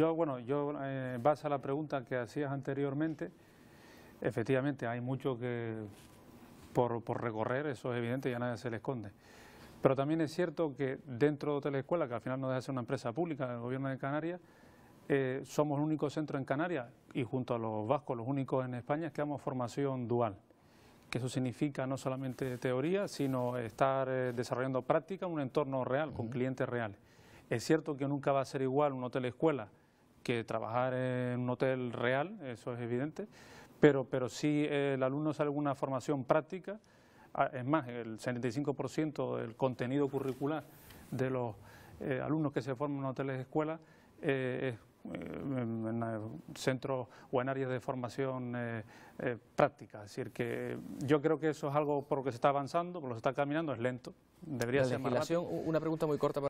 Yo, bueno, yo, eh, en base a la pregunta que hacías anteriormente, efectivamente hay mucho que por, recorrer, eso es evidente ya nadie se le esconde. Pero también es cierto que dentro de Teleescuela, que al final no deja ser una empresa pública del gobierno de Canarias, eh, somos el único centro en Canarias y junto a los vascos, los únicos en España, que damos formación dual. Que eso significa no solamente teoría, sino estar eh, desarrollando práctica en un entorno real, con clientes reales. Es cierto que nunca va a ser igual un hotel escuela que trabajar en un hotel real, eso es evidente, pero, pero si eh, el alumno sale alguna formación práctica, ah, es más, el 75% del contenido curricular de los eh, alumnos que se forman en hoteles escuela, eh, es eh, en, centros o en áreas de formación práctica. Es decir, que yo creo que eso es algo por lo que se está avanzando, por lo que se está caminando, es lento. Debería ser más Una pregunta muy corta para